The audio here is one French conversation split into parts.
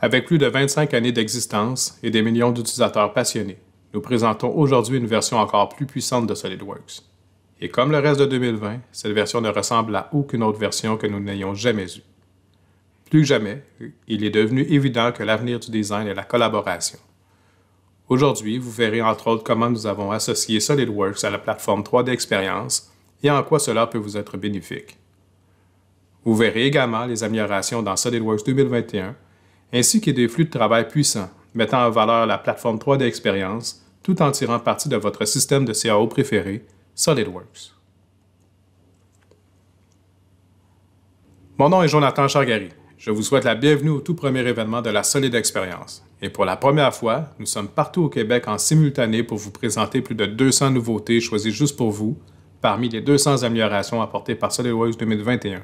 Avec plus de 25 années d'existence et des millions d'utilisateurs passionnés, nous présentons aujourd'hui une version encore plus puissante de SolidWorks. Et comme le reste de 2020, cette version ne ressemble à aucune autre version que nous n'ayons jamais eue. Plus que jamais, il est devenu évident que l'avenir du design est la collaboration. Aujourd'hui, vous verrez entre autres comment nous avons associé SolidWorks à la plateforme 3D Experience et en quoi cela peut vous être bénéfique. Vous verrez également les améliorations dans SolidWorks 2021, ainsi que des flux de travail puissants, mettant en valeur la plateforme 3D Experience tout en tirant parti de votre système de CAO préféré, SolidWorks. Mon nom est Jonathan Chargary. Je vous souhaite la bienvenue au tout premier événement de la Solid Experience. Et pour la première fois, nous sommes partout au Québec en simultané pour vous présenter plus de 200 nouveautés choisies juste pour vous, parmi les 200 améliorations apportées par SolidWorks 2021.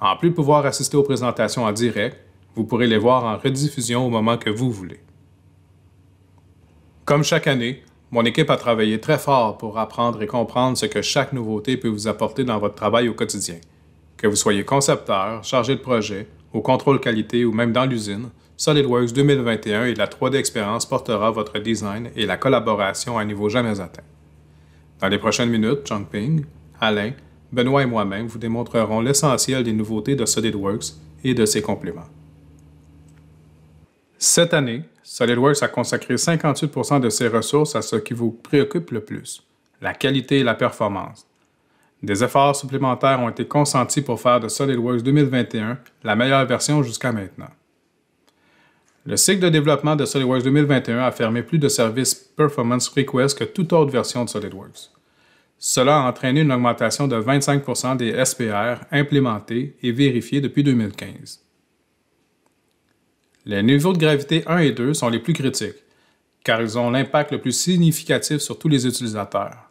En plus de pouvoir assister aux présentations en direct, vous pourrez les voir en rediffusion au moment que vous voulez. Comme chaque année, mon équipe a travaillé très fort pour apprendre et comprendre ce que chaque nouveauté peut vous apporter dans votre travail au quotidien. Que vous soyez concepteur, chargé de projet, au contrôle qualité ou même dans l'usine, SolidWorks 2021 et la 3D Expérience portera votre design et la collaboration à un niveau jamais atteint. Dans les prochaines minutes, Ping, Alain, Benoît et moi-même vous démontrerons l'essentiel des nouveautés de SolidWorks et de ses compléments. Cette année, SolidWorks a consacré 58 de ses ressources à ce qui vous préoccupe le plus, la qualité et la performance. Des efforts supplémentaires ont été consentis pour faire de SolidWorks 2021 la meilleure version jusqu'à maintenant. Le cycle de développement de SolidWorks 2021 a fermé plus de services Performance Request que toute autre version de SolidWorks. Cela a entraîné une augmentation de 25 des SPR implémentés et vérifiés depuis 2015. Les niveaux de gravité 1 et 2 sont les plus critiques, car ils ont l'impact le plus significatif sur tous les utilisateurs.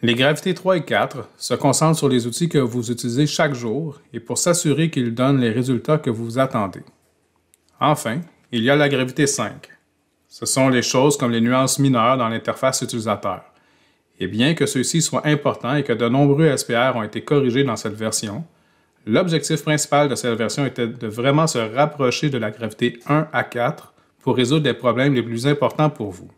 Les gravités 3 et 4 se concentrent sur les outils que vous utilisez chaque jour et pour s'assurer qu'ils donnent les résultats que vous attendez. Enfin, il y a la gravité 5. Ce sont les choses comme les nuances mineures dans l'interface utilisateur. Et bien que ceux-ci soient importants et que de nombreux SPR ont été corrigés dans cette version, l'objectif principal de cette version était de vraiment se rapprocher de la gravité 1 à 4 pour résoudre les problèmes les plus importants pour vous.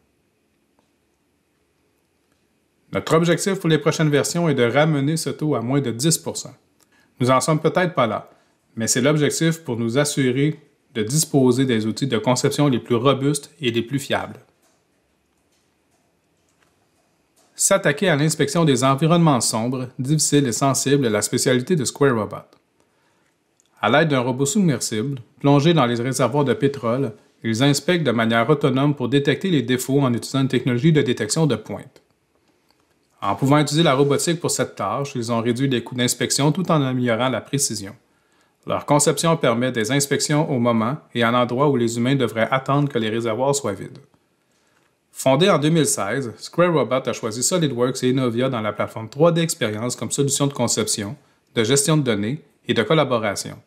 Notre objectif pour les prochaines versions est de ramener ce taux à moins de 10 Nous en sommes peut-être pas là, mais c'est l'objectif pour nous assurer de disposer des outils de conception les plus robustes et les plus fiables. S'attaquer à l'inspection des environnements sombres, difficiles et sensibles est la spécialité de Square Robot. À l'aide d'un robot submersible, plongé dans les réservoirs de pétrole, ils inspectent de manière autonome pour détecter les défauts en utilisant une technologie de détection de pointe. En pouvant utiliser la robotique pour cette tâche, ils ont réduit les coûts d'inspection tout en améliorant la précision. Leur conception permet des inspections au moment et à endroit où les humains devraient attendre que les réservoirs soient vides. Fondé en 2016, Square Robot a choisi SolidWorks et Innovia dans la plateforme 3D Experience comme solution de conception, de gestion de données et de collaboration.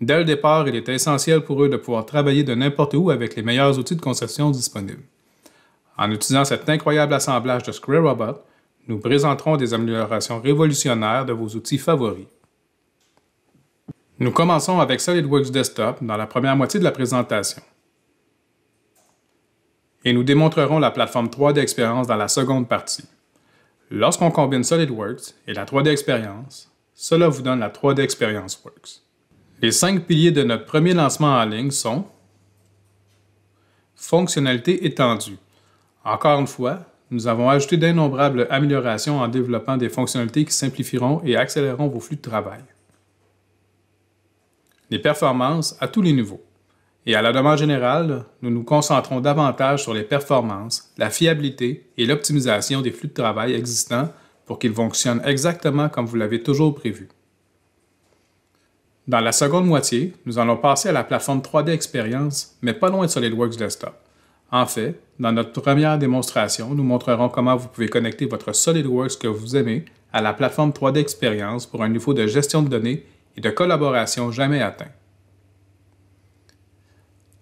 Dès le départ, il était essentiel pour eux de pouvoir travailler de n'importe où avec les meilleurs outils de conception disponibles. En utilisant cet incroyable assemblage de Square Robot, nous présenterons des améliorations révolutionnaires de vos outils favoris. Nous commençons avec SolidWorks Desktop dans la première moitié de la présentation. Et nous démontrerons la plateforme 3D Experience dans la seconde partie. Lorsqu'on combine SolidWorks et la 3D Experience, cela vous donne la 3D Experience Works. Les cinq piliers de notre premier lancement en ligne sont fonctionnalités étendues. Encore une fois, nous avons ajouté d'innombrables améliorations en développant des fonctionnalités qui simplifieront et accéléreront vos flux de travail des performances à tous les niveaux. Et à la demande générale, nous nous concentrons davantage sur les performances, la fiabilité et l'optimisation des flux de travail existants pour qu'ils fonctionnent exactement comme vous l'avez toujours prévu. Dans la seconde moitié, nous allons passer à la plateforme 3D Experience, mais pas loin de SolidWorks Desktop. En fait, dans notre première démonstration, nous montrerons comment vous pouvez connecter votre SolidWorks que vous aimez à la plateforme 3D Experience pour un niveau de gestion de données et de collaboration jamais atteint.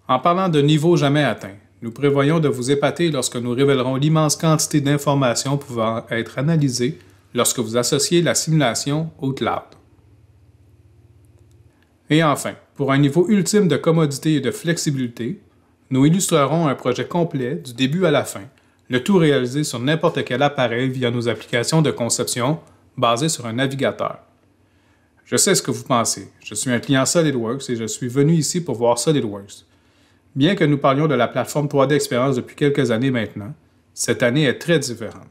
En parlant de niveau jamais atteint, nous prévoyons de vous épater lorsque nous révélerons l'immense quantité d'informations pouvant être analysées lorsque vous associez la simulation au cloud. Et enfin, pour un niveau ultime de commodité et de flexibilité, nous illustrerons un projet complet du début à la fin, le tout réalisé sur n'importe quel appareil via nos applications de conception basées sur un navigateur. Je sais ce que vous pensez. Je suis un client SolidWorks et je suis venu ici pour voir SolidWorks. Bien que nous parlions de la plateforme 3D Experience depuis quelques années maintenant, cette année est très différente.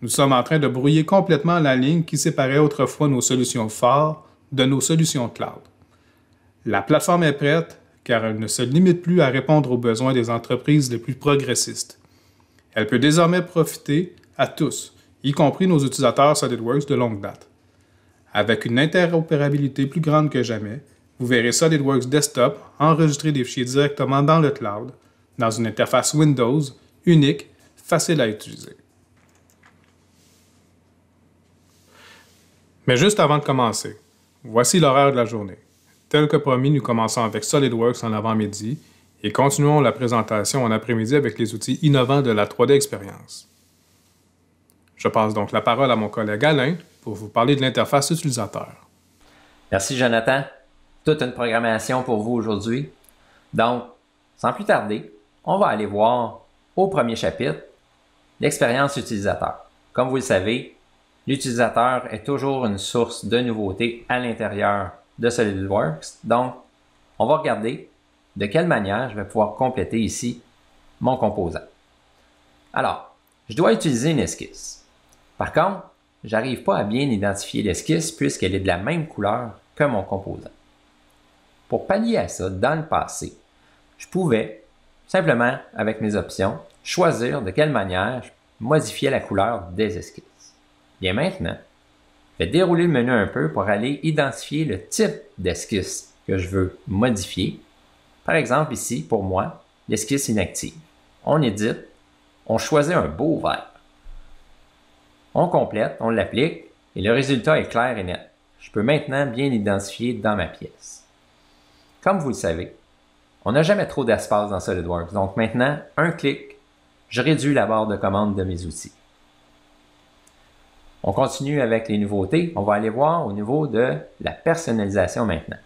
Nous sommes en train de brouiller complètement la ligne qui séparait autrefois nos solutions phares de nos solutions cloud. La plateforme est prête car elle ne se limite plus à répondre aux besoins des entreprises les plus progressistes. Elle peut désormais profiter à tous, y compris nos utilisateurs SolidWorks de longue date. Avec une interopérabilité plus grande que jamais, vous verrez SolidWorks Desktop enregistrer des fichiers directement dans le cloud, dans une interface Windows unique, facile à utiliser. Mais juste avant de commencer, voici l'horaire de la journée. Tel que promis, nous commençons avec SolidWorks en avant-midi et continuons la présentation en après-midi avec les outils innovants de la 3D Experience. Je passe donc la parole à mon collègue Alain pour vous parler de l'interface utilisateur. Merci Jonathan. Toute une programmation pour vous aujourd'hui. Donc, sans plus tarder, on va aller voir au premier chapitre l'expérience utilisateur. Comme vous le savez, l'utilisateur est toujours une source de nouveautés à l'intérieur de SolidWorks. Donc, on va regarder de quelle manière je vais pouvoir compléter ici mon composant. Alors, je dois utiliser une esquisse. Par contre, j'arrive pas à bien identifier l'esquisse puisqu'elle est de la même couleur que mon composant. Pour pallier à ça, dans le passé, je pouvais, simplement avec mes options, choisir de quelle manière modifier la couleur des esquisses. Bien maintenant, je vais dérouler le menu un peu pour aller identifier le type d'esquisse que je veux modifier. Par exemple, ici, pour moi, l'esquisse inactive. On édite, on choisit un beau vert. On complète, on l'applique et le résultat est clair et net. Je peux maintenant bien l'identifier dans ma pièce. Comme vous le savez, on n'a jamais trop d'espace dans SolidWorks, donc maintenant, un clic, je réduis la barre de commande de mes outils. On continue avec les nouveautés. On va aller voir au niveau de la personnalisation maintenant.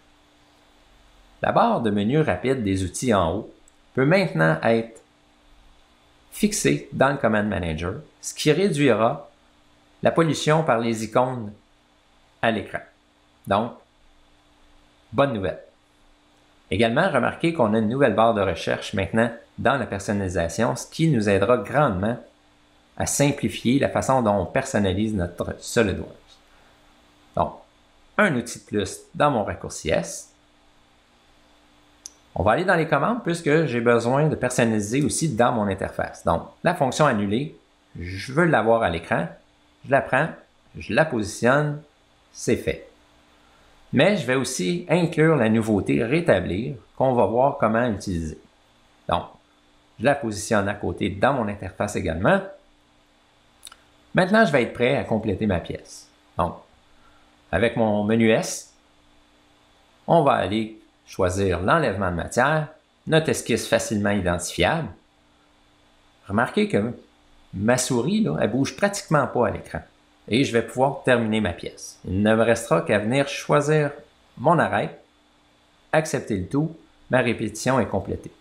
La barre de menu rapide des outils en haut peut maintenant être fixée dans le Command Manager, ce qui réduira la pollution par les icônes à l'écran. Donc, bonne nouvelle. Également, remarquez qu'on a une nouvelle barre de recherche maintenant dans la personnalisation, ce qui nous aidera grandement à simplifier la façon dont on personnalise notre SolidWorks. Donc, un outil de plus dans mon raccourci S. On va aller dans les commandes puisque j'ai besoin de personnaliser aussi dans mon interface. Donc, la fonction annulée, je veux l'avoir à l'écran je la prends, je la positionne, c'est fait. Mais je vais aussi inclure la nouveauté rétablir qu'on va voir comment utiliser. Donc, je la positionne à côté dans mon interface également. Maintenant, je vais être prêt à compléter ma pièce. Donc, avec mon menu S, on va aller choisir l'enlèvement de matière, notre esquisse facilement identifiable. Remarquez que ma souris, là, elle bouge pratiquement pas à l'écran. Et je vais pouvoir terminer ma pièce. Il ne me restera qu'à venir choisir mon arrêt, accepter le tout, ma répétition est complétée.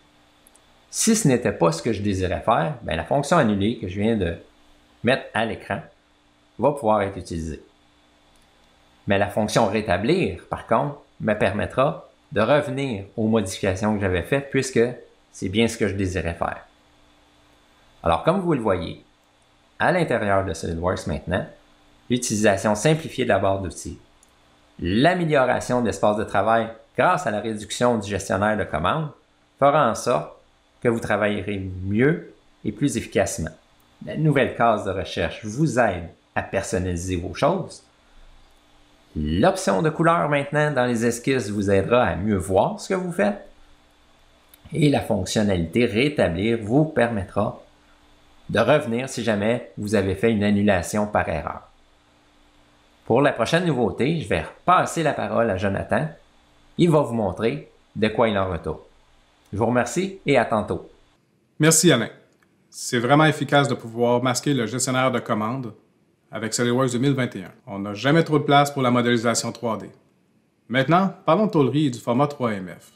Si ce n'était pas ce que je désirais faire, bien, la fonction annulée que je viens de mettre à l'écran va pouvoir être utilisée. Mais la fonction rétablir, par contre, me permettra de revenir aux modifications que j'avais faites puisque c'est bien ce que je désirais faire. Alors, comme vous le voyez, à l'intérieur de SolidWorks maintenant, l'utilisation simplifiée de la barre d'outils, l'amélioration de l'espace de travail grâce à la réduction du gestionnaire de commandes fera en sorte que vous travaillerez mieux et plus efficacement. La nouvelle case de recherche vous aide à personnaliser vos choses. L'option de couleur maintenant dans les esquisses vous aidera à mieux voir ce que vous faites. Et la fonctionnalité rétablir vous permettra de revenir si jamais vous avez fait une annulation par erreur. Pour la prochaine nouveauté, je vais passer la parole à Jonathan. Il va vous montrer de quoi il en retourne. Je vous remercie et à tantôt. Merci Alain. C'est vraiment efficace de pouvoir masquer le gestionnaire de commandes avec SolidWorks 2021. On n'a jamais trop de place pour la modélisation 3D. Maintenant, parlons de tôlerie du format 3MF.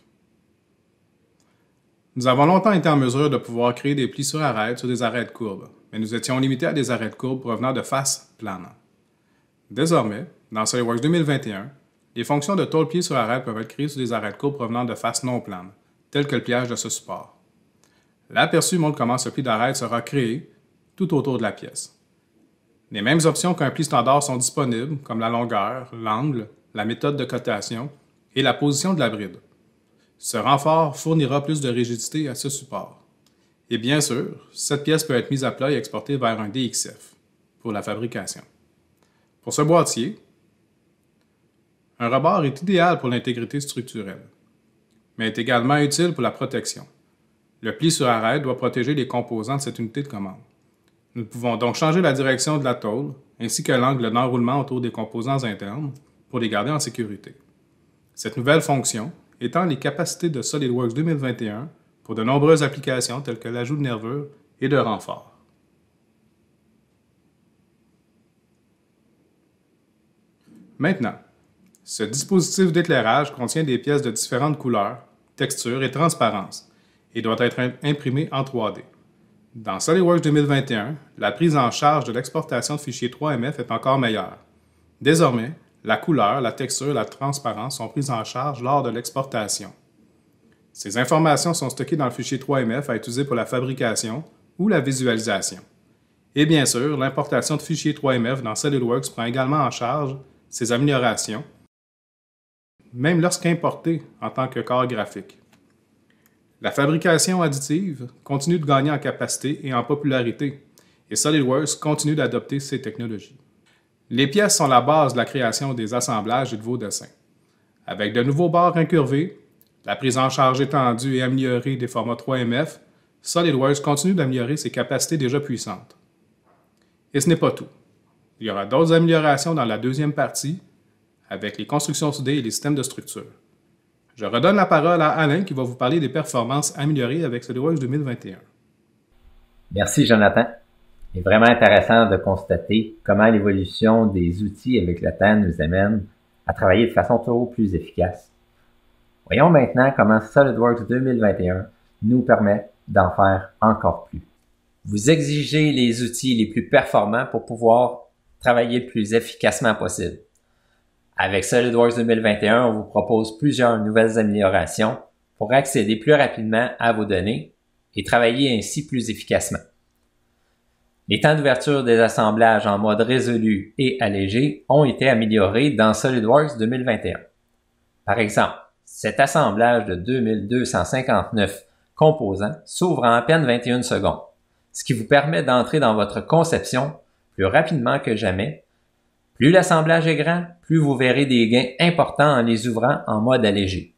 Nous avons longtemps été en mesure de pouvoir créer des plis sur arêtes sur des arêtes courbes, mais nous étions limités à des arêtes courbes provenant de faces planes. Désormais, dans SolidWorks 2021, les fonctions de taux de sur arête peuvent être créées sur des arêtes courbes provenant de faces non planes, telles que le pliage de ce support. L'aperçu montre comment ce pli d'arête sera créé tout autour de la pièce. Les mêmes options qu'un pli standard sont disponibles, comme la longueur, l'angle, la méthode de cotation et la position de la bride. Ce renfort fournira plus de rigidité à ce support. Et bien sûr, cette pièce peut être mise à plat et exportée vers un DXF pour la fabrication. Pour ce boîtier, un rebord est idéal pour l'intégrité structurelle, mais est également utile pour la protection. Le pli sur arrêt doit protéger les composants de cette unité de commande. Nous pouvons donc changer la direction de la tôle ainsi que l'angle d'enroulement autour des composants internes pour les garder en sécurité. Cette nouvelle fonction étant les capacités de SolidWorks 2021 pour de nombreuses applications telles que l'ajout de nervures et de renforts. Maintenant, ce dispositif d'éclairage contient des pièces de différentes couleurs, textures et transparences et doit être imprimé en 3D. Dans SolidWorks 2021, la prise en charge de l'exportation de fichiers 3MF est encore meilleure. Désormais, la couleur, la texture, la transparence sont prises en charge lors de l'exportation. Ces informations sont stockées dans le fichier 3MF à utiliser pour la fabrication ou la visualisation. Et bien sûr, l'importation de fichiers 3MF dans SolidWorks prend également en charge ces améliorations, même lorsqu'importées en tant que corps graphique. La fabrication additive continue de gagner en capacité et en popularité, et SolidWorks continue d'adopter ces technologies. Les pièces sont la base de la création des assemblages et de vos dessins. Avec de nouveaux bords incurvés, la prise en charge étendue et améliorée des formats 3MF, SolidWorks continue d'améliorer ses capacités déjà puissantes. Et ce n'est pas tout. Il y aura d'autres améliorations dans la deuxième partie, avec les constructions soudées et les systèmes de structure. Je redonne la parole à Alain qui va vous parler des performances améliorées avec SolidWorks 2021. Merci Jonathan est vraiment intéressant de constater comment l'évolution des outils avec le temps nous amène à travailler de façon toujours plus efficace. Voyons maintenant comment SolidWorks 2021 nous permet d'en faire encore plus. Vous exigez les outils les plus performants pour pouvoir travailler le plus efficacement possible. Avec SolidWorks 2021, on vous propose plusieurs nouvelles améliorations pour accéder plus rapidement à vos données et travailler ainsi plus efficacement. Les temps d'ouverture des assemblages en mode résolu et allégé ont été améliorés dans SolidWorks 2021. Par exemple, cet assemblage de 2259 composants s'ouvre en à peine 21 secondes, ce qui vous permet d'entrer dans votre conception plus rapidement que jamais. Plus l'assemblage est grand, plus vous verrez des gains importants en les ouvrant en mode allégé.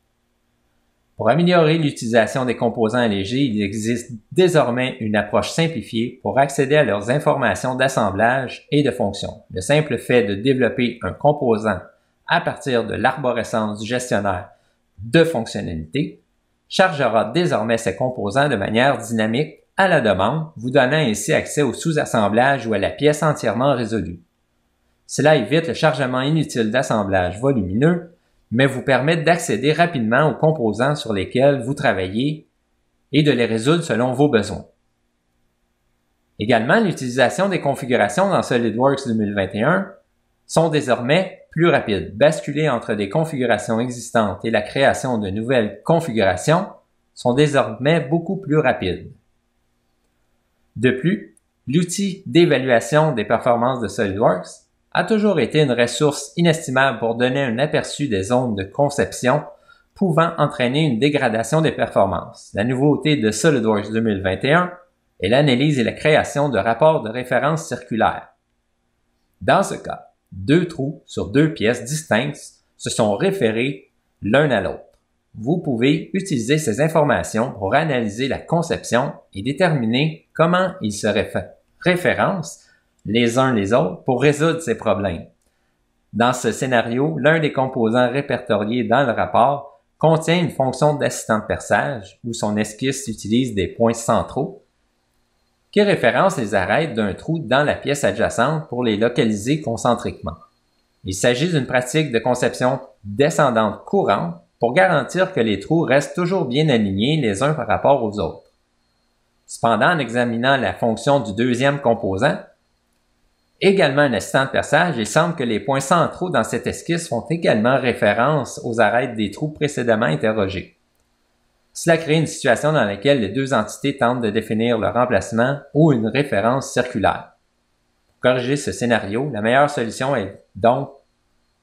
Pour améliorer l'utilisation des composants légers, il existe désormais une approche simplifiée pour accéder à leurs informations d'assemblage et de fonction. Le simple fait de développer un composant à partir de l'arborescence du gestionnaire de fonctionnalités chargera désormais ces composants de manière dynamique à la demande, vous donnant ainsi accès au sous-assemblage ou à la pièce entièrement résolue. Cela évite le chargement inutile d'assemblages volumineux mais vous permettent d'accéder rapidement aux composants sur lesquels vous travaillez et de les résoudre selon vos besoins. Également, l'utilisation des configurations dans SolidWorks 2021 sont désormais plus rapides. Basculer entre des configurations existantes et la création de nouvelles configurations sont désormais beaucoup plus rapides. De plus, l'outil d'évaluation des performances de SolidWorks a toujours été une ressource inestimable pour donner un aperçu des zones de conception pouvant entraîner une dégradation des performances. La nouveauté de SolidWorks 2021 est l'analyse et la création de rapports de référence circulaires. Dans ce cas, deux trous sur deux pièces distinctes se sont référés l'un à l'autre. Vous pouvez utiliser ces informations pour analyser la conception et déterminer comment ils se référence les uns les autres pour résoudre ces problèmes. Dans ce scénario, l'un des composants répertoriés dans le rapport contient une fonction d'assistant de perçage où son esquisse utilise des points centraux qui référence les arêtes d'un trou dans la pièce adjacente pour les localiser concentriquement. Il s'agit d'une pratique de conception descendante courante pour garantir que les trous restent toujours bien alignés les uns par rapport aux autres. Cependant, en examinant la fonction du deuxième composant, également un assistant de perçage, il semble que les points centraux dans cette esquisse font également référence aux arêtes des trous précédemment interrogés. Cela crée une situation dans laquelle les deux entités tentent de définir leur emplacement ou une référence circulaire. Pour corriger ce scénario, la meilleure solution est donc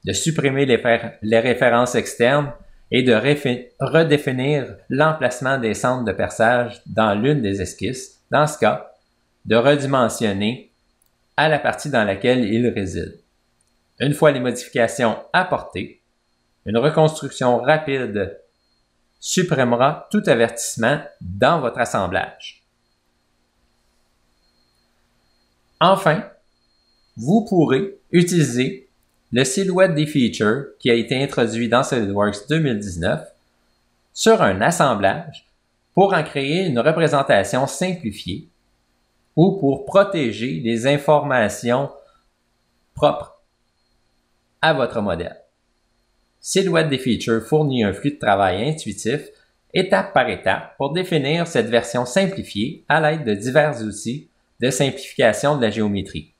de supprimer les, les références externes et de redéfinir l'emplacement des centres de perçage dans l'une des esquisses. Dans ce cas, de redimensionner à la partie dans laquelle il réside. Une fois les modifications apportées, une reconstruction rapide supprimera tout avertissement dans votre assemblage. Enfin, vous pourrez utiliser le silhouette des features qui a été introduit dans SolidWorks 2019 sur un assemblage pour en créer une représentation simplifiée ou pour protéger les informations propres à votre modèle. Silhouette des features fournit un flux de travail intuitif étape par étape pour définir cette version simplifiée à l'aide de divers outils de simplification de la géométrie.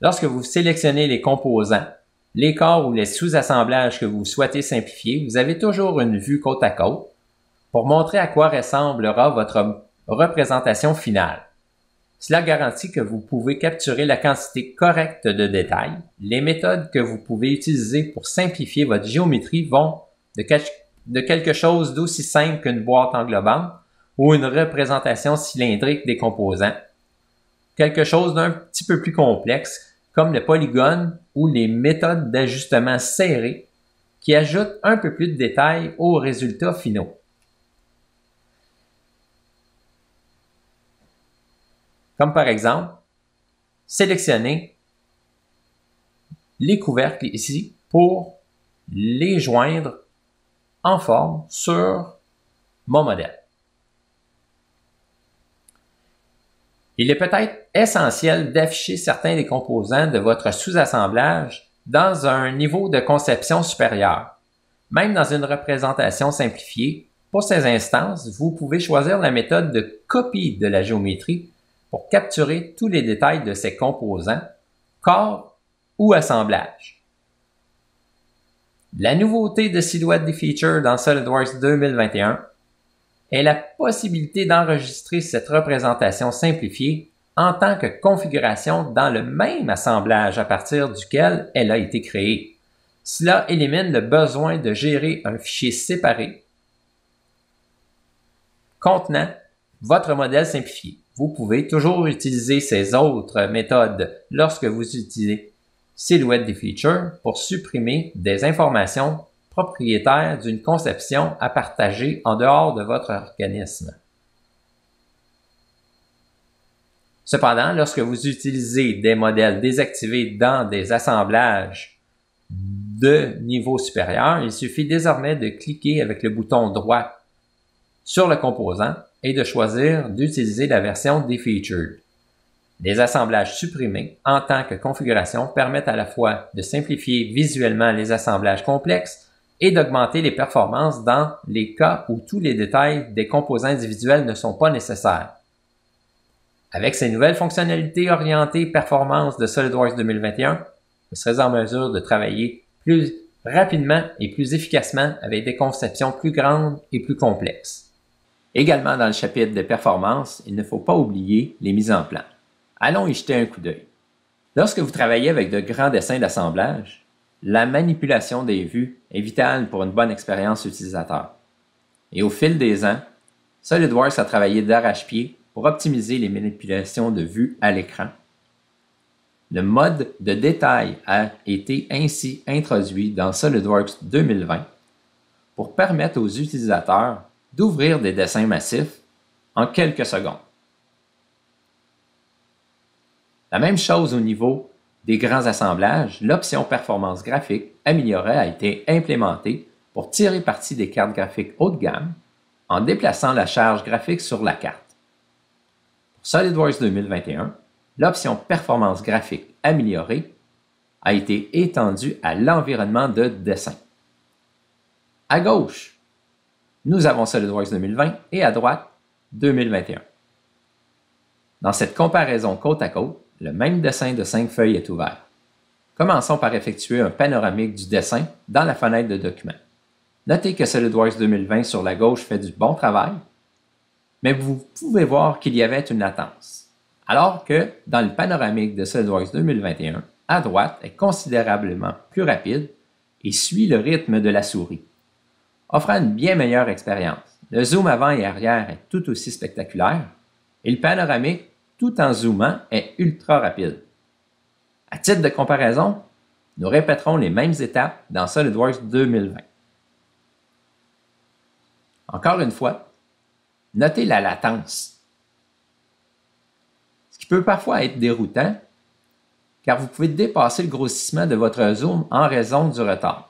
Lorsque vous sélectionnez les composants, les corps ou les sous-assemblages que vous souhaitez simplifier, vous avez toujours une vue côte à côte pour montrer à quoi ressemblera votre représentation finale. Cela garantit que vous pouvez capturer la quantité correcte de détails. Les méthodes que vous pouvez utiliser pour simplifier votre géométrie vont de, quelque chose d'aussi simple qu'une boîte englobante ou une représentation cylindrique des composants. Quelque chose d'un petit peu plus complexe, comme le polygone ou les méthodes d'ajustement serré, qui ajoutent un peu plus de détails aux résultats finaux. Comme par exemple, sélectionner les couvercles ici pour les joindre en forme sur mon modèle. Il est peut-être essentiel d'afficher certains des composants de votre sous-assemblage dans un niveau de conception supérieur. Même dans une représentation simplifiée, pour ces instances, vous pouvez choisir la méthode de copie de la géométrie pour capturer tous les détails de ses composants, corps ou assemblage. La nouveauté de Silhouette des Features dans SolidWorks 2021 est la possibilité d'enregistrer cette représentation simplifiée en tant que configuration dans le même assemblage à partir duquel elle a été créée. Cela élimine le besoin de gérer un fichier séparé contenant votre modèle simplifié vous pouvez toujours utiliser ces autres méthodes lorsque vous utilisez Silhouette des features pour supprimer des informations propriétaires d'une conception à partager en dehors de votre organisme. Cependant, lorsque vous utilisez des modèles désactivés dans des assemblages de niveau supérieur, il suffit désormais de cliquer avec le bouton droit sur le composant et de choisir d'utiliser la version Defeatured. Les assemblages supprimés en tant que configuration permettent à la fois de simplifier visuellement les assemblages complexes et d'augmenter les performances dans les cas où tous les détails des composants individuels ne sont pas nécessaires. Avec ces nouvelles fonctionnalités orientées performance de SolidWorks 2021, vous serez en mesure de travailler plus rapidement et plus efficacement avec des conceptions plus grandes et plus complexes. Également dans le chapitre des performances, il ne faut pas oublier les mises en plan. Allons y jeter un coup d'œil. Lorsque vous travaillez avec de grands dessins d'assemblage, la manipulation des vues est vitale pour une bonne expérience utilisateur. Et au fil des ans, SolidWorks a travaillé d'arrache-pied pour optimiser les manipulations de vues à l'écran. Le mode de détail a été ainsi introduit dans SolidWorks 2020 pour permettre aux utilisateurs d'ouvrir des dessins massifs en quelques secondes. La même chose au niveau des grands assemblages, l'option performance graphique améliorée a été implémentée pour tirer parti des cartes graphiques haut de gamme en déplaçant la charge graphique sur la carte. Pour SolidWorks 2021, l'option performance graphique améliorée a été étendue à l'environnement de dessin. À gauche, nous avons SolidWorks 2020 et à droite, 2021. Dans cette comparaison côte à côte, le même dessin de cinq feuilles est ouvert. Commençons par effectuer un panoramique du dessin dans la fenêtre de document. Notez que SolidWorks 2020 sur la gauche fait du bon travail, mais vous pouvez voir qu'il y avait une latence, alors que dans le panoramique de SolidWorks 2021, à droite est considérablement plus rapide et suit le rythme de la souris offrant une bien meilleure expérience. Le zoom avant et arrière est tout aussi spectaculaire et le panoramique, tout en zoomant, est ultra rapide. À titre de comparaison, nous répéterons les mêmes étapes dans SolidWorks 2020. Encore une fois, notez la latence, ce qui peut parfois être déroutant car vous pouvez dépasser le grossissement de votre zoom en raison du retard.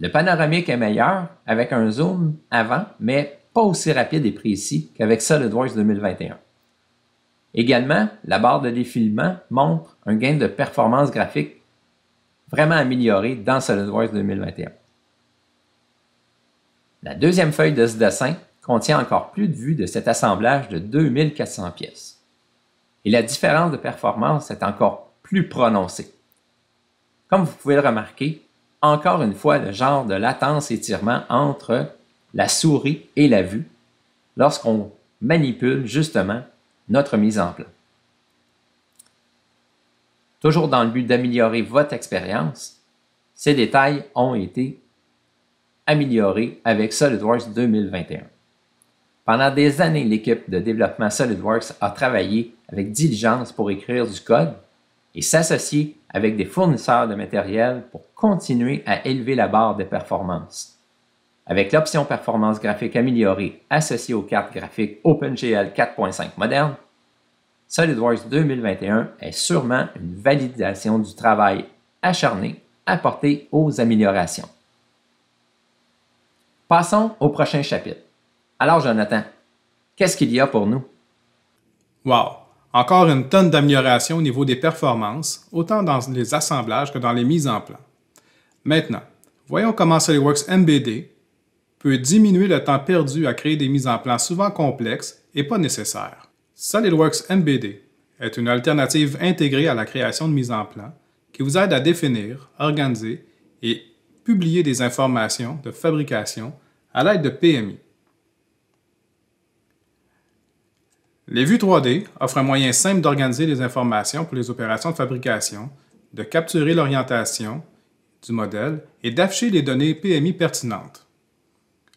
Le panoramique est meilleur avec un zoom avant, mais pas aussi rapide et précis qu'avec SolidWorks 2021. Également, la barre de défilement montre un gain de performance graphique vraiment amélioré dans SolidWorks 2021. La deuxième feuille de ce dessin contient encore plus de vues de cet assemblage de 2400 pièces. Et la différence de performance est encore plus prononcée. Comme vous pouvez le remarquer, encore une fois le genre de latence-étirement entre la souris et la vue lorsqu'on manipule justement notre mise en place. Toujours dans le but d'améliorer votre expérience, ces détails ont été améliorés avec SolidWorks 2021. Pendant des années, l'équipe de développement SolidWorks a travaillé avec diligence pour écrire du code et s'associer avec des fournisseurs de matériel pour continuer à élever la barre des performances. Avec l'option performance graphique améliorée associée aux cartes graphiques OpenGL 4.5 moderne, SolidWorks 2021 est sûrement une validation du travail acharné apporté aux améliorations. Passons au prochain chapitre. Alors Jonathan, qu'est-ce qu'il y a pour nous? Wow! Encore une tonne d'améliorations au niveau des performances, autant dans les assemblages que dans les mises en plan. Maintenant, voyons comment SolidWorks MBD peut diminuer le temps perdu à créer des mises en plan souvent complexes et pas nécessaires. SolidWorks MBD est une alternative intégrée à la création de mises en plan qui vous aide à définir, organiser et publier des informations de fabrication à l'aide de PMI. Les vues 3D offrent un moyen simple d'organiser les informations pour les opérations de fabrication, de capturer l'orientation du modèle et d'afficher les données PMI pertinentes.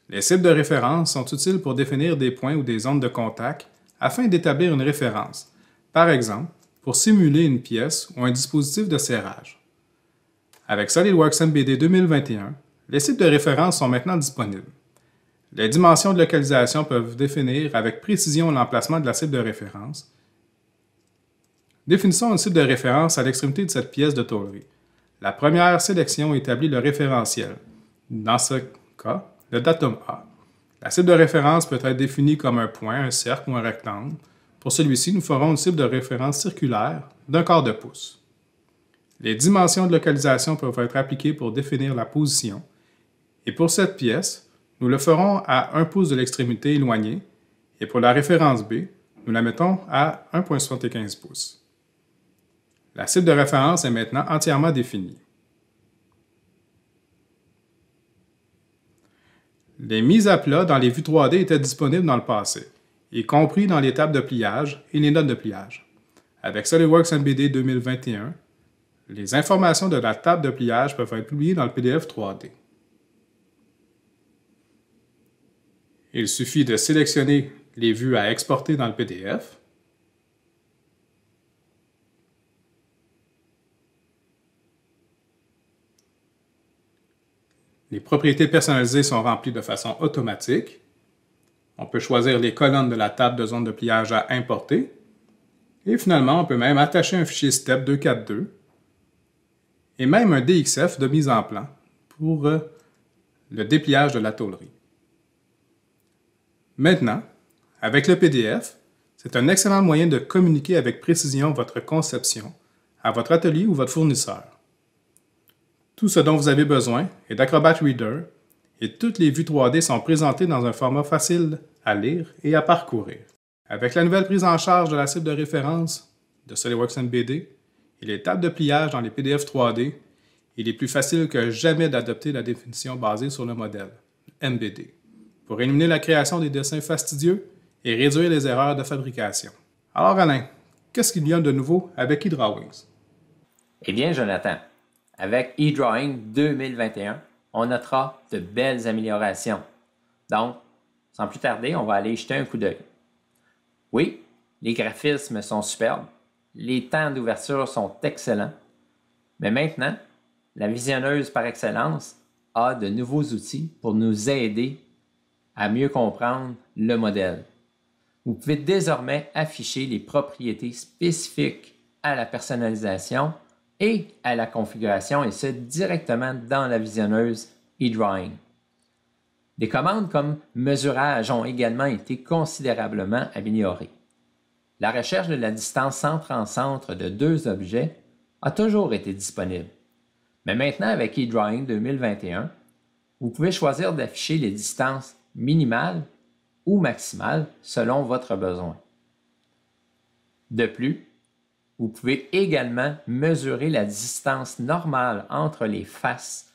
Les cibles de référence sont utiles pour définir des points ou des zones de contact afin d'établir une référence, par exemple pour simuler une pièce ou un dispositif de serrage. Avec SolidWorks MBD 2021, les sites de référence sont maintenant disponibles. Les dimensions de localisation peuvent définir avec précision l'emplacement de la cible de référence. Définissons une cible de référence à l'extrémité de cette pièce de tôlerie. La première sélection établit le référentiel, dans ce cas, le datum A. La cible de référence peut être définie comme un point, un cercle ou un rectangle. Pour celui-ci, nous ferons une cible de référence circulaire d'un quart de pouce. Les dimensions de localisation peuvent être appliquées pour définir la position. Et pour cette pièce, nous le ferons à 1 pouce de l'extrémité éloignée et pour la référence B, nous la mettons à 1,75 pouces. La cible de référence est maintenant entièrement définie. Les mises à plat dans les vues 3D étaient disponibles dans le passé, y compris dans les tables de pliage et les notes de pliage. Avec SolidWorks MBD 2021, les informations de la table de pliage peuvent être publiées dans le PDF 3D. Il suffit de sélectionner les vues à exporter dans le PDF. Les propriétés personnalisées sont remplies de façon automatique. On peut choisir les colonnes de la table de zone de pliage à importer. Et finalement, on peut même attacher un fichier STEP 242 et même un DXF de mise en plan pour euh, le dépliage de la tôlerie. Maintenant, avec le PDF, c'est un excellent moyen de communiquer avec précision votre conception à votre atelier ou votre fournisseur. Tout ce dont vous avez besoin est d'Acrobat Reader et toutes les vues 3D sont présentées dans un format facile à lire et à parcourir. Avec la nouvelle prise en charge de la cible de référence de SolidWorks MBD et les tables de pliage dans les PDF 3D, il est plus facile que jamais d'adopter la définition basée sur le modèle MBD pour éliminer la création des dessins fastidieux et réduire les erreurs de fabrication. Alors Alain, qu'est-ce qu'il y a de nouveau avec eDrawings? Eh bien Jonathan, avec eDrawing 2021, on notera de belles améliorations. Donc, sans plus tarder, on va aller jeter un coup d'œil. Oui, les graphismes sont superbes, les temps d'ouverture sont excellents, mais maintenant, la visionneuse par excellence a de nouveaux outils pour nous aider à mieux comprendre le modèle. Vous pouvez désormais afficher les propriétés spécifiques à la personnalisation et à la configuration et ce directement dans la visionneuse eDrawing. Des commandes comme mesurage ont également été considérablement améliorées. La recherche de la distance centre en centre de deux objets a toujours été disponible. Mais maintenant, avec eDrawing 2021, vous pouvez choisir d'afficher les distances minimale ou maximale selon votre besoin. De plus, vous pouvez également mesurer la distance normale entre les faces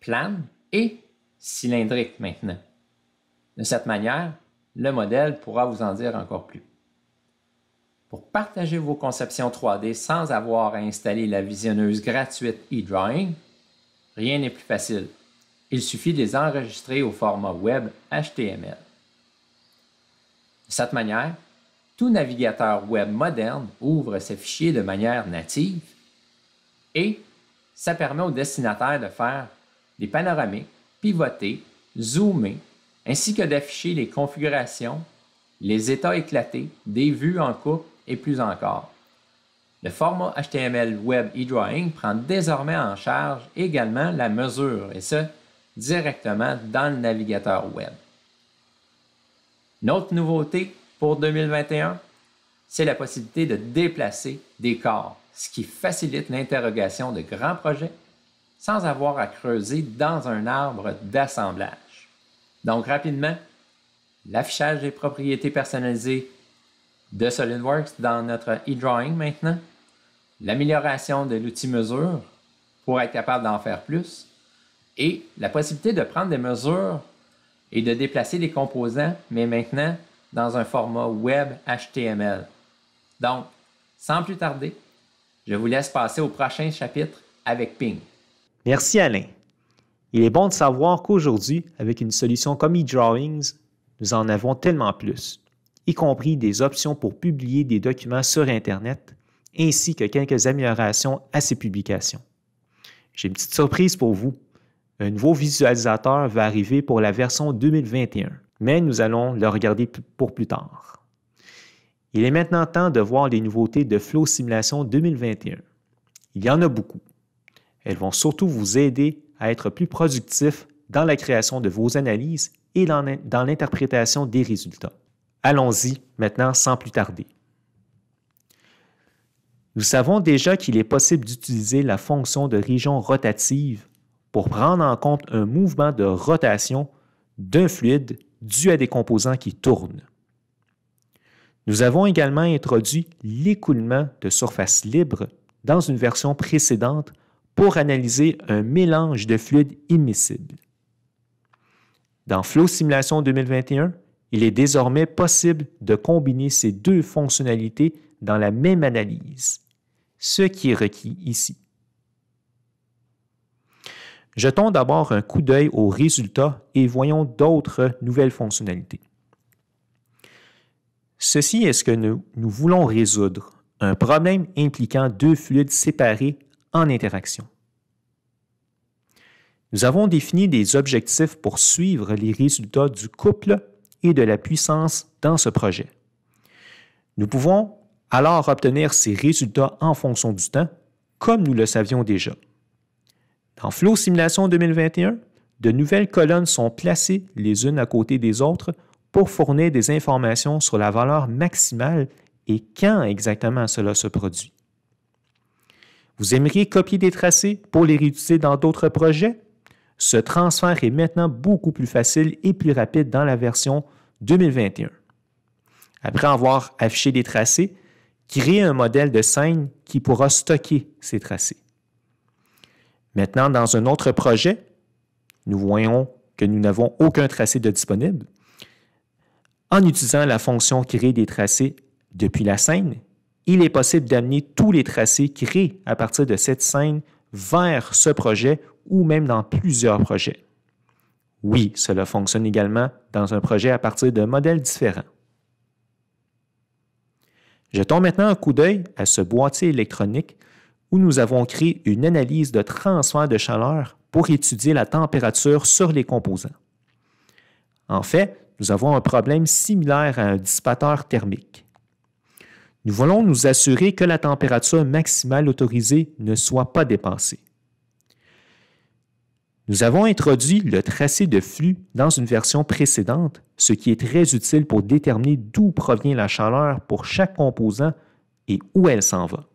planes et cylindriques maintenant. De cette manière, le modèle pourra vous en dire encore plus. Pour partager vos conceptions 3D sans avoir à installer la visionneuse gratuite eDrawing, rien n'est plus facile il suffit de les enregistrer au format web HTML. De cette manière, tout navigateur web moderne ouvre ses fichiers de manière native et ça permet au destinataire de faire des panoramiques, pivoter, zoomer, ainsi que d'afficher les configurations, les états éclatés, des vues en coupe et plus encore. Le format HTML Web eDrawing prend désormais en charge également la mesure, et ce, directement dans le navigateur web. Notre nouveauté pour 2021, c'est la possibilité de déplacer des corps, ce qui facilite l'interrogation de grands projets sans avoir à creuser dans un arbre d'assemblage. Donc rapidement, l'affichage des propriétés personnalisées de SolidWorks dans notre e-drawing maintenant, l'amélioration de l'outil mesure pour être capable d'en faire plus, et la possibilité de prendre des mesures et de déplacer les composants, mais maintenant dans un format web HTML. Donc, sans plus tarder, je vous laisse passer au prochain chapitre avec Ping. Merci Alain. Il est bon de savoir qu'aujourd'hui, avec une solution comme eDrawings, nous en avons tellement plus, y compris des options pour publier des documents sur Internet, ainsi que quelques améliorations à ces publications. J'ai une petite surprise pour vous. Un nouveau visualisateur va arriver pour la version 2021, mais nous allons le regarder pour plus tard. Il est maintenant temps de voir les nouveautés de Flow Simulation 2021. Il y en a beaucoup. Elles vont surtout vous aider à être plus productif dans la création de vos analyses et dans l'interprétation des résultats. Allons-y maintenant sans plus tarder. Nous savons déjà qu'il est possible d'utiliser la fonction de région rotative pour prendre en compte un mouvement de rotation d'un fluide dû à des composants qui tournent. Nous avons également introduit l'écoulement de surface libre dans une version précédente pour analyser un mélange de fluides immiscibles. Dans Flow Simulation 2021, il est désormais possible de combiner ces deux fonctionnalités dans la même analyse, ce qui est requis ici. Jetons d'abord un coup d'œil aux résultats et voyons d'autres nouvelles fonctionnalités. Ceci est ce que nous, voulons résoudre, un problème impliquant deux fluides séparés en interaction. Nous avons défini des objectifs pour suivre les résultats du couple et de la puissance dans ce projet. Nous pouvons alors obtenir ces résultats en fonction du temps, comme nous le savions déjà. En Flow Simulation 2021, de nouvelles colonnes sont placées les unes à côté des autres pour fournir des informations sur la valeur maximale et quand exactement cela se produit. Vous aimeriez copier des tracés pour les réutiliser dans d'autres projets? Ce transfert est maintenant beaucoup plus facile et plus rapide dans la version 2021. Après avoir affiché des tracés, créez un modèle de scène qui pourra stocker ces tracés. Maintenant, dans un autre projet, nous voyons que nous n'avons aucun tracé de disponible. En utilisant la fonction créer des tracés depuis la scène, il est possible d'amener tous les tracés créés à partir de cette scène vers ce projet ou même dans plusieurs projets. Oui, cela fonctionne également dans un projet à partir de modèles différents. Jetons maintenant un coup d'œil à ce boîtier électronique où nous avons créé une analyse de transfert de chaleur pour étudier la température sur les composants. En fait, nous avons un problème similaire à un dissipateur thermique. Nous voulons nous assurer que la température maximale autorisée ne soit pas dépassée. Nous avons introduit le tracé de flux dans une version précédente, ce qui est très utile pour déterminer d'où provient la chaleur pour chaque composant et où elle s'en va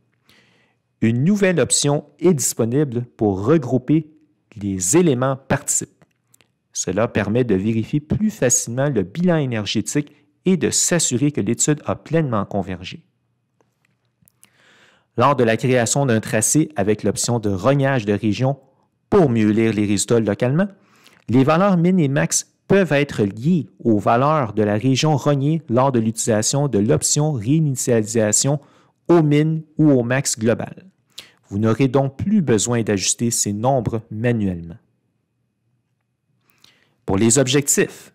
une nouvelle option est disponible pour regrouper les éléments participes. Cela permet de vérifier plus facilement le bilan énergétique et de s'assurer que l'étude a pleinement convergé. Lors de la création d'un tracé avec l'option de rognage de région pour mieux lire les résultats localement, les valeurs min et max peuvent être liées aux valeurs de la région rognée lors de l'utilisation de l'option réinitialisation au min ou au max global. Vous n'aurez donc plus besoin d'ajuster ces nombres manuellement. Pour les objectifs,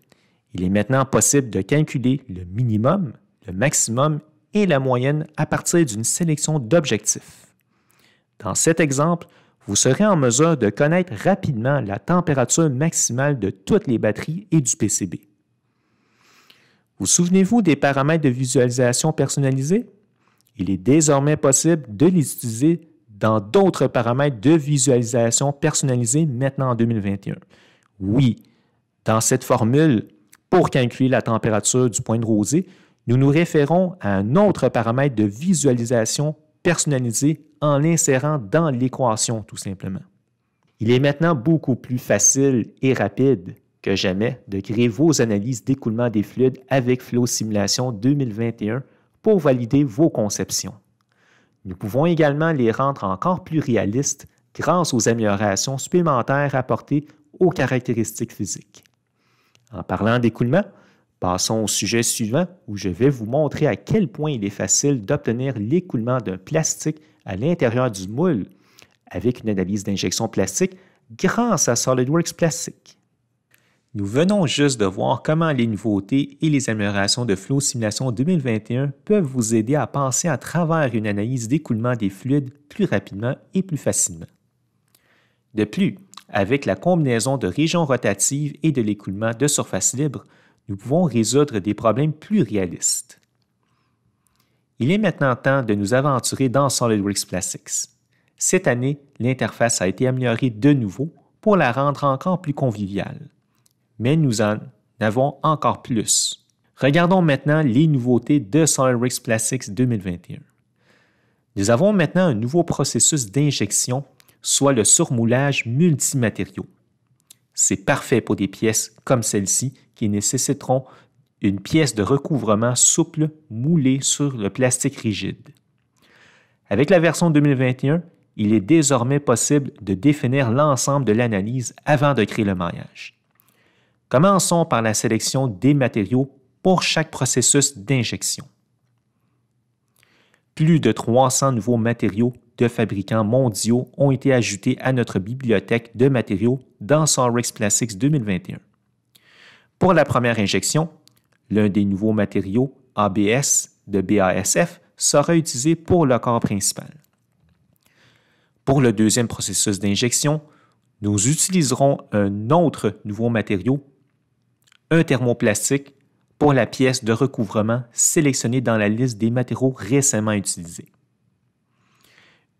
il est maintenant possible de calculer le minimum, le maximum et la moyenne à partir d'une sélection d'objectifs. Dans cet exemple, vous serez en mesure de connaître rapidement la température maximale de toutes les batteries et du PCB. Vous souvenez-vous des paramètres de visualisation personnalisés? Il est désormais possible de les utiliser dans d'autres paramètres de visualisation personnalisés maintenant en 2021. Oui, dans cette formule, pour calculer la température du point de rosée, nous nous référons à un autre paramètre de visualisation personnalisée en l'insérant dans l'équation tout simplement. Il est maintenant beaucoup plus facile et rapide que jamais de créer vos analyses d'écoulement des fluides avec Flow Simulation 2021 pour valider vos conceptions. Nous pouvons également les rendre encore plus réalistes grâce aux améliorations supplémentaires apportées aux caractéristiques physiques. En parlant d'écoulement, passons au sujet suivant où je vais vous montrer à quel point il est facile d'obtenir l'écoulement d'un plastique à l'intérieur du moule avec une analyse d'injection plastique grâce à SolidWorks Plastique. Nous venons juste de voir comment les nouveautés et les améliorations de Flow Simulation 2021 peuvent vous aider à passer à travers une analyse d'écoulement des fluides plus rapidement et plus facilement. De plus, avec la combinaison de régions rotatives et de l'écoulement de surface libre, nous pouvons résoudre des problèmes plus réalistes. Il est maintenant temps de nous aventurer dans SolidWorks Plastics. Cette année, l'interface a été améliorée de nouveau pour la rendre encore plus conviviale mais nous en avons encore plus. Regardons maintenant les nouveautés de SolidWorks Plastics 2021. Nous avons maintenant un nouveau processus d'injection, soit le surmoulage multimatériaux. C'est parfait pour des pièces comme celle-ci qui nécessiteront une pièce de recouvrement souple moulée sur le plastique rigide. Avec la version 2021, il est désormais possible de définir l'ensemble de l'analyse avant de créer le maillage. Commençons par la sélection des matériaux pour chaque processus d'injection. Plus de 300 nouveaux matériaux de fabricants mondiaux ont été ajoutés à notre bibliothèque de matériaux dans Sorex Plastics 2021. Pour la première injection, l'un des nouveaux matériaux ABS de BASF sera utilisé pour le corps principal. Pour le deuxième processus d'injection, nous utiliserons un autre nouveau matériau un thermoplastique pour la pièce de recouvrement sélectionnée dans la liste des matériaux récemment utilisés.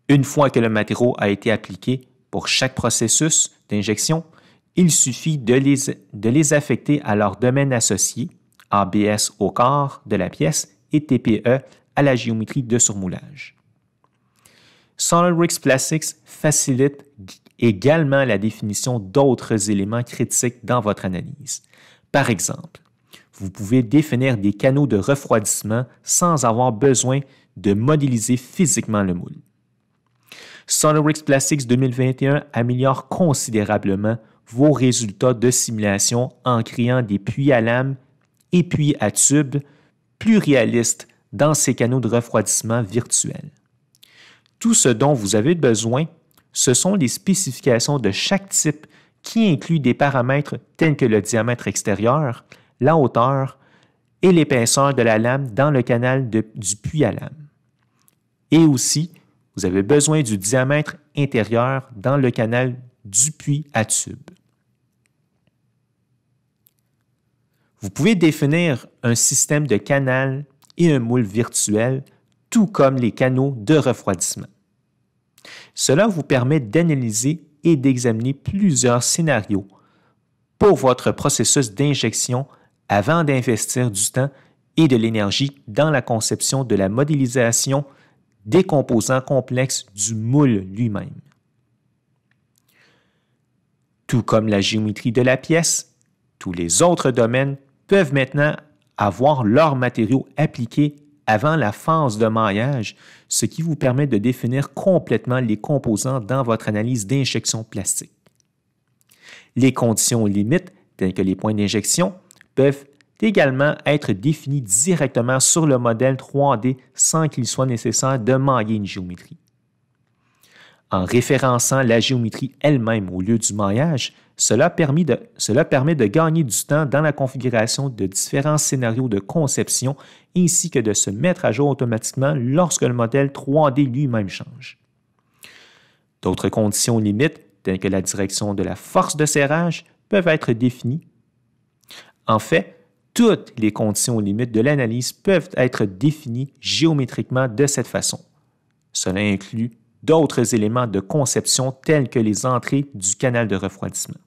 Une fois que le matériau a été appliqué pour chaque processus d'injection, il suffit de les, affecter à leur domaine associé, ABS au corps de la pièce et TPE à la géométrie de surmoulage. SolidWorks Plastics facilite également la définition d'autres éléments critiques dans votre analyse. Par exemple, vous pouvez définir des canaux de refroidissement sans avoir besoin de modéliser physiquement le moule. SolidWorks Plastics 2021 améliore considérablement vos résultats de simulation en créant des puits à lame et puits à tube plus réalistes dans ces canaux de refroidissement virtuels. Tout ce dont vous avez besoin, ce sont les spécifications de chaque type qui inclut des paramètres tels que le diamètre extérieur, la hauteur et l'épaisseur de la lame dans le canal du puits à lame. Et aussi, vous avez besoin du diamètre intérieur dans le canal du puits à tube. Vous pouvez définir un système de canal et un moule virtuel, tout comme les canaux de refroidissement. Cela vous permet d'analyser et d'examiner plusieurs scénarios pour votre processus d'injection avant d'investir du temps et de l'énergie dans la conception de la modélisation des composants complexes du moule lui-même. Tout comme la géométrie de la pièce, tous les autres domaines peuvent maintenant avoir leurs matériaux appliqués avant la phase de maillage, ce qui vous permet de définir complètement les composants dans votre analyse d'injection plastique. Les conditions limites, telles que les points d'injection, peuvent également être définies directement sur le modèle 3D sans qu'il soit nécessaire de mailler une géométrie. En référençant la géométrie elle-même au lieu du maillage, cela, permet de, cela permet de gagner du temps dans la configuration de différents scénarios de conception ainsi que de se mettre à jour automatiquement lorsque le modèle 3D lui-même change. D'autres conditions limites, telles que la direction de la force de serrage, peuvent être définies. En fait, toutes les conditions limites de l'analyse peuvent être définies géométriquement de cette façon. Cela inclut d'autres éléments de conception tels que les entrées du canal de refroidissement.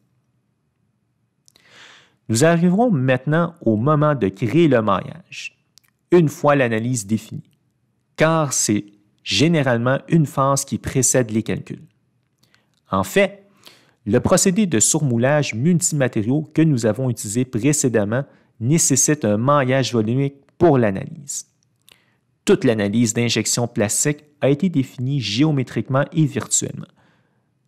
Nous arriverons maintenant au moment de créer le maillage une fois l'analyse définie, car c'est généralement une phase qui précède les calculs. En fait, le procédé de surmoulage multimatériaux que nous avons utilisé précédemment nécessite un maillage volumique pour l'analyse. Toute l'analyse d'injection plastique a été définie géométriquement et virtuellement.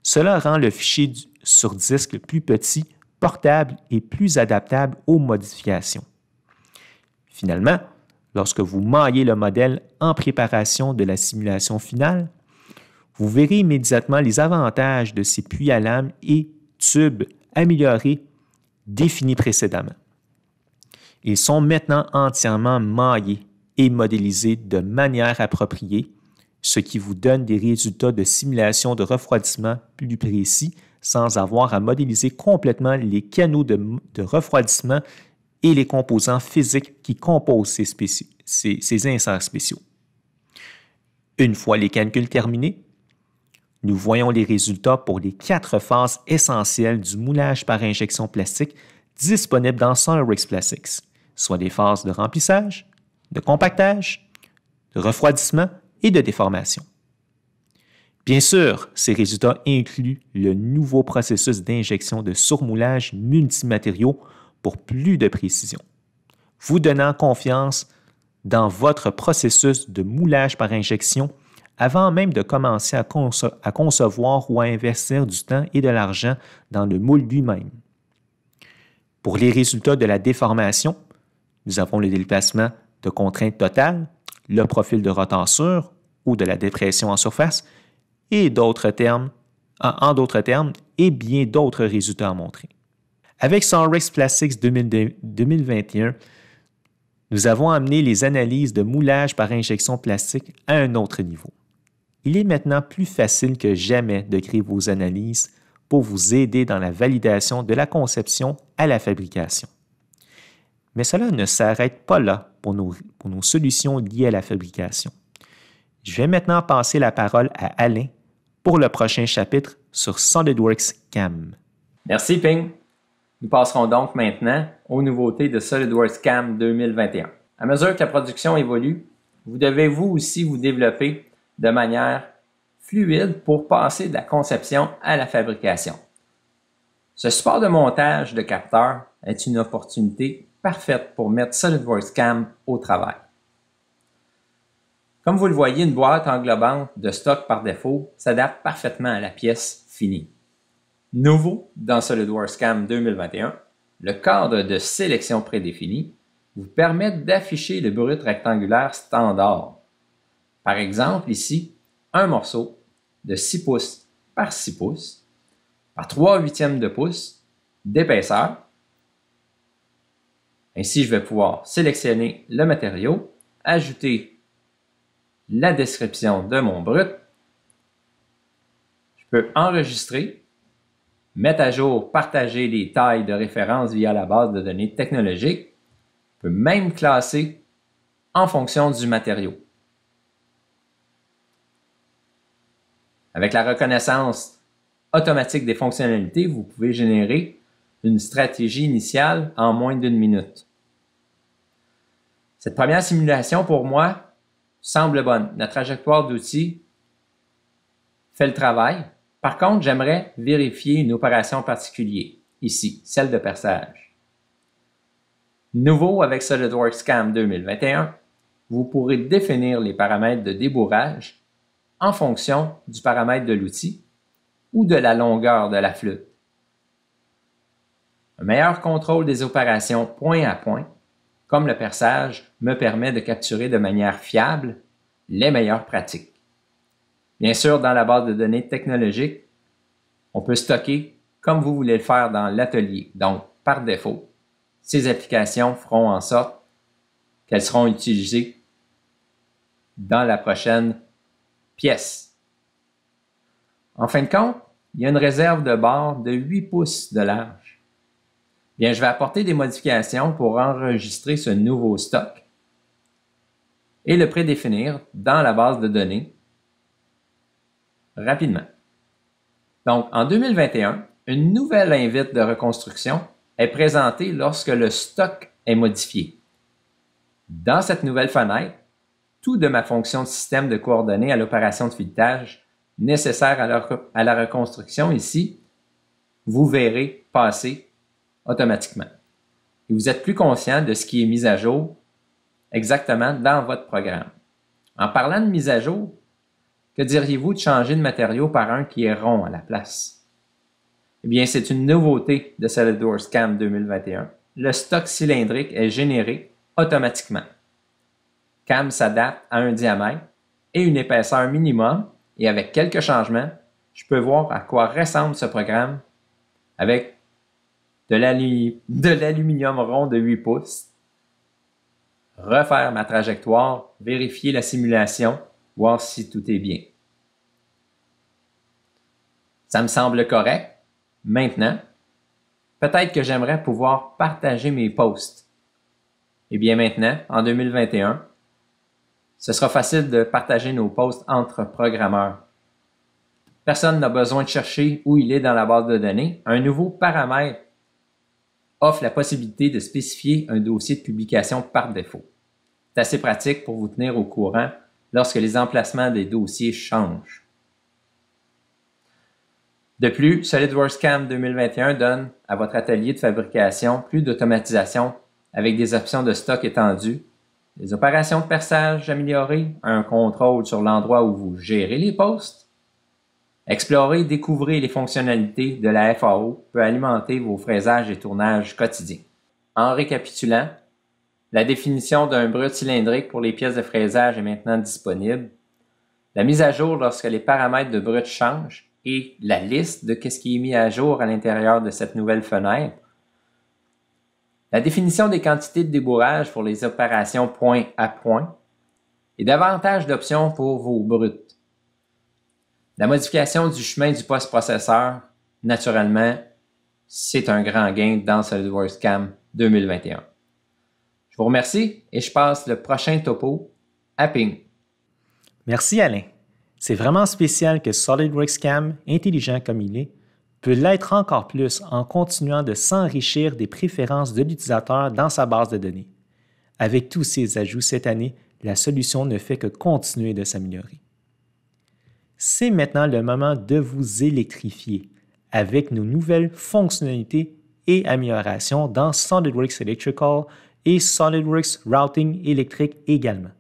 Cela rend le fichier sur disque plus petit, portable et plus adaptable aux modifications. Finalement, lorsque vous maillez le modèle en préparation de la simulation finale, vous verrez immédiatement les avantages de ces puits à lame et tubes améliorés définis précédemment. Ils sont maintenant entièrement maillés et modélisés de manière appropriée, ce qui vous donne des résultats de simulation de refroidissement plus précis sans avoir à modéliser complètement les canaux de, de refroidissement et les composants physiques qui composent ces, inserts spéciaux. Une fois les calculs terminés, nous voyons les résultats pour les quatre phases essentielles du moulage par injection plastique disponibles dans Sunrix Plastics, soit des phases de remplissage, de compactage, de refroidissement et de déformation. Bien sûr, ces résultats incluent le nouveau processus d'injection de surmoulage multimatériaux plus de précision, vous donnant confiance dans votre processus de moulage par injection avant même de commencer à, concevoir ou à investir du temps et de l'argent dans le moule lui-même. Pour les résultats de la déformation, nous avons le déplacement de contrainte totale, le profil de retensure ou de la dépression en surface, et d'autres termes, en d'autres termes, et bien d'autres résultats à montrer. Avec son Plastics 2021, nous avons amené les analyses de moulage par injection plastique à un autre niveau. Il est maintenant plus facile que jamais de créer vos analyses pour vous aider dans la validation de la conception à la fabrication. Mais cela ne s'arrête pas là pour nos, pour nos, solutions liées à la fabrication. Je vais maintenant passer la parole à Alain pour le prochain chapitre sur SolidWorks CAM. Merci, Ping. Nous passerons donc maintenant aux nouveautés de SolidWorks CAM 2021. À mesure que la production évolue, vous devez vous aussi vous développer de manière fluide pour passer de la conception à la fabrication. Ce support de montage de capteurs est une opportunité parfaite pour mettre SolidWorks CAM au travail. Comme vous le voyez, une boîte englobante de stock par défaut s'adapte parfaitement à la pièce finie. Nouveau dans SolidWorks CAM 2021, le cadre de sélection prédéfini vous permet d'afficher le brut rectangulaire standard. Par exemple, ici, un morceau de 6 pouces par 6 pouces, par 3 huitièmes de pouce d'épaisseur. Ainsi, je vais pouvoir sélectionner le matériau, ajouter la description de mon brut. Je peux enregistrer mettre à jour, partager les tailles de référence via la base de données technologique. peut même classer en fonction du matériau. Avec la reconnaissance automatique des fonctionnalités, vous pouvez générer une stratégie initiale en moins d'une minute. Cette première simulation, pour moi, semble bonne. La trajectoire d'outils fait le travail. Par contre, j'aimerais vérifier une opération particulière, ici, celle de perçage. Nouveau avec SolidWorks CAM 2021, vous pourrez définir les paramètres de débourrage en fonction du paramètre de l'outil ou de la longueur de la flûte. Un meilleur contrôle des opérations point à point, comme le perçage, me permet de capturer de manière fiable les meilleures pratiques. Bien sûr, dans la base de données technologique, on peut stocker comme vous voulez le faire dans l'atelier. Donc, par défaut, ces applications feront en sorte qu'elles seront utilisées dans la prochaine pièce. En fin de compte, il y a une réserve de bord de 8 pouces de large. Bien, je vais apporter des modifications pour enregistrer ce nouveau stock et le prédéfinir dans la base de données rapidement. Donc, en 2021, une nouvelle invite de reconstruction est présentée lorsque le stock est modifié. Dans cette nouvelle fenêtre, tout de ma fonction de système de coordonnées à l'opération de filetage nécessaire à la, à la reconstruction ici, vous verrez passer automatiquement. Et vous êtes plus conscient de ce qui est mis à jour exactement dans votre programme. En parlant de mise à jour, que diriez-vous de changer de matériau par un qui est rond à la place? Eh bien, c'est une nouveauté de SolidWorks 2021. Le stock cylindrique est généré automatiquement. CAM s'adapte à un diamètre et une épaisseur minimum et avec quelques changements, je peux voir à quoi ressemble ce programme avec de l'aluminium rond de 8 pouces, refaire ma trajectoire, vérifier la simulation, voir si tout est bien. Ça me semble correct. Maintenant, peut-être que j'aimerais pouvoir partager mes posts. Et eh bien maintenant, en 2021, ce sera facile de partager nos posts entre programmeurs. Personne n'a besoin de chercher où il est dans la base de données. Un nouveau paramètre offre la possibilité de spécifier un dossier de publication par défaut. C'est assez pratique pour vous tenir au courant lorsque les emplacements des dossiers changent. De plus, SolidWorks 2021 donne à votre atelier de fabrication plus d'automatisation avec des options de stock étendues, des opérations de perçage améliorées, un contrôle sur l'endroit où vous gérez les postes. Explorer et découvrir les fonctionnalités de la FAO peut alimenter vos fraisages et tournages quotidiens. En récapitulant, la définition d'un brut cylindrique pour les pièces de fraisage est maintenant disponible. La mise à jour lorsque les paramètres de brut changent la liste de ce qui est mis à jour à l'intérieur de cette nouvelle fenêtre. La définition des quantités de débourrage pour les opérations point à point et davantage d'options pour vos brutes. La modification du chemin du post-processeur, naturellement, c'est un grand gain dans SolidWorks CAM 2021. Je vous remercie et je passe le prochain topo à Ping. Merci Alain. C'est vraiment spécial que SolidWorks CAM, intelligent comme il est, peut l'être encore plus en continuant de s'enrichir des préférences de l'utilisateur dans sa base de données. Avec tous ces ajouts cette année, la solution ne fait que continuer de s'améliorer. C'est maintenant le moment de vous électrifier avec nos nouvelles fonctionnalités et améliorations dans SolidWorks Electrical et SolidWorks Routing électrique également.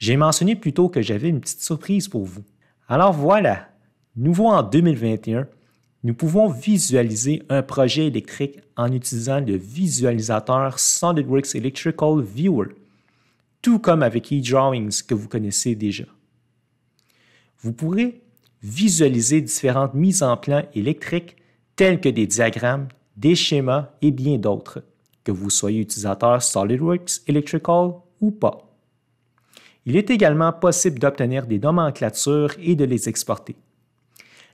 J'ai mentionné plus tôt que j'avais une petite surprise pour vous. Alors voilà, nouveau en 2021, nous pouvons visualiser un projet électrique en utilisant le visualisateur SolidWorks Electrical Viewer, tout comme avec eDrawings que vous connaissez déjà. Vous pourrez visualiser différentes mises en plan électriques telles que des diagrammes, des schémas et bien d'autres, que vous soyez utilisateur SolidWorks Electrical ou pas il est également possible d'obtenir des nomenclatures et de les exporter.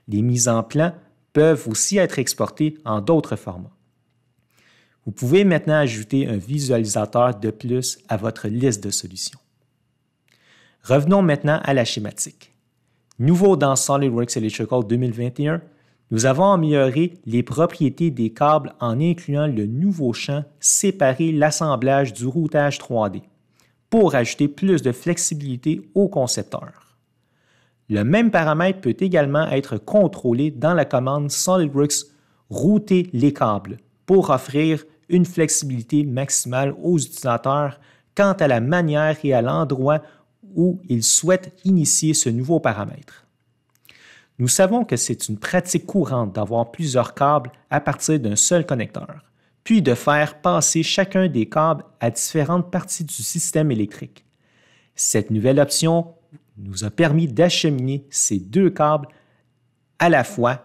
Les mises en plan peuvent aussi être exportées en d'autres formats. Vous pouvez maintenant ajouter un visualisateur de plus à votre liste de solutions. Revenons maintenant à la schématique. Nouveau dans SolidWorks Electrical 2021, nous avons amélioré les propriétés des câbles en incluant le nouveau champ «Séparer l'assemblage du routage 3D pour ajouter plus de flexibilité au concepteur. Le même paramètre peut également être contrôlé dans la commande SolidWorks Router les câbles pour offrir une flexibilité maximale aux utilisateurs quant à la manière et à l'endroit où ils souhaitent initier ce nouveau paramètre. Nous savons que c'est une pratique courante d'avoir plusieurs câbles à partir d'un seul connecteur puis de faire passer chacun des câbles à différentes parties du système électrique. Cette nouvelle option nous a permis d'acheminer ces deux câbles à la fois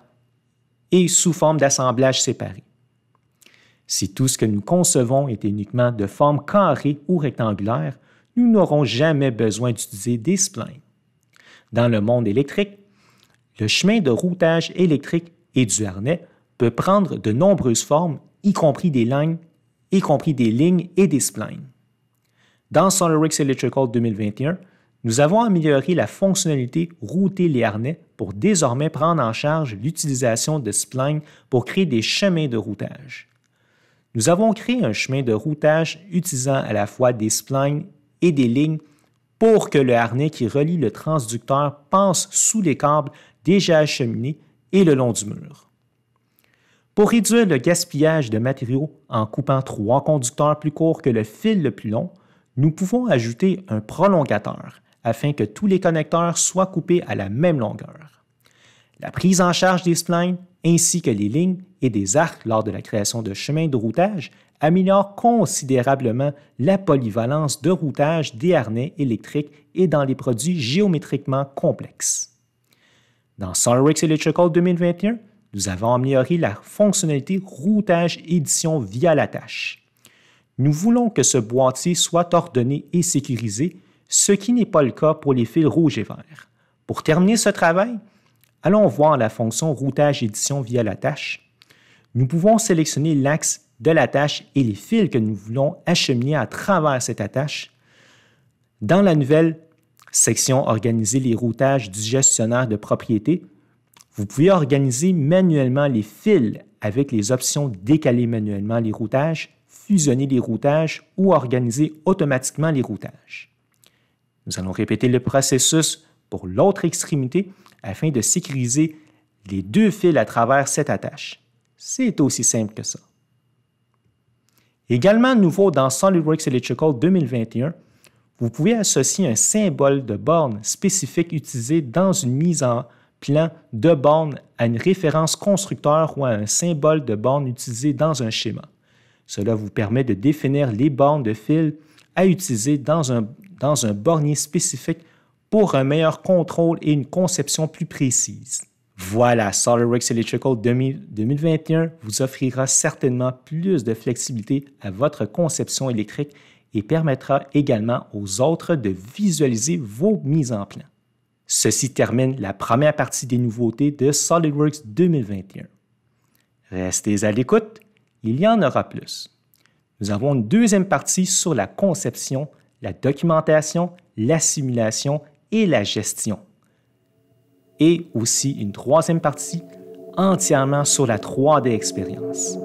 et sous forme d'assemblage séparé. Si tout ce que nous concevons est uniquement de forme carrée ou rectangulaire, nous n'aurons jamais besoin d'utiliser des splines. Dans le monde électrique, le chemin de routage électrique et du harnais peut prendre de nombreuses formes y compris des lignes, y compris des lignes et des splines. Dans SolidWorks Electrical 2021, nous avons amélioré la fonctionnalité router les harnais pour désormais prendre en charge l'utilisation de splines pour créer des chemins de routage. Nous avons créé un chemin de routage utilisant à la fois des splines et des lignes pour que le harnais qui relie le transducteur passe sous les câbles déjà acheminés et le long du mur. Pour réduire le gaspillage de matériaux en coupant trois conducteurs plus courts que le fil le plus long, nous pouvons ajouter un prolongateur afin que tous les connecteurs soient coupés à la même longueur. La prise en charge des splines ainsi que les lignes et des arcs lors de la création de chemins de routage améliore considérablement la polyvalence de routage des harnais électriques et dans les produits géométriquement complexes. Dans SolidWorks Electrical 2021, nous avons amélioré la fonctionnalité routage édition via la tâche. Nous voulons que ce boîtier soit ordonné et sécurisé, ce qui n'est pas le cas pour les fils rouges et verts. Pour terminer ce travail, allons voir la fonction routage édition via la tâche. Nous pouvons sélectionner l'axe de la tâche et les fils que nous voulons acheminer à travers cette attache. Dans la nouvelle section Organiser les routages du gestionnaire de propriété, vous pouvez organiser manuellement les fils avec les options décaler manuellement les routages, fusionner les routages ou organiser automatiquement les routages. Nous allons répéter le processus pour l'autre extrémité afin de sécuriser les deux fils à travers cette attache. C'est aussi simple que ça. Également nouveau dans SolidWorks Electrical 2021, vous pouvez associer un symbole de borne spécifique utilisé dans une mise en, plan de borne à une référence constructeur ou à un symbole de borne utilisé dans un schéma. Cela vous permet de définir les bornes de fil à utiliser dans un, dans bornier spécifique pour un meilleur contrôle et une conception plus précise. Voilà, SolidWorks Electrical 2021 vous offrira certainement plus de flexibilité à votre conception électrique et permettra également aux autres de visualiser vos mises en plan. Ceci termine la première partie des nouveautés de SolidWorks 2021. Restez à l'écoute, il y en aura plus. Nous avons une deuxième partie sur la conception, la documentation, la simulation et la gestion. Et aussi une troisième partie entièrement sur la 3D expérience.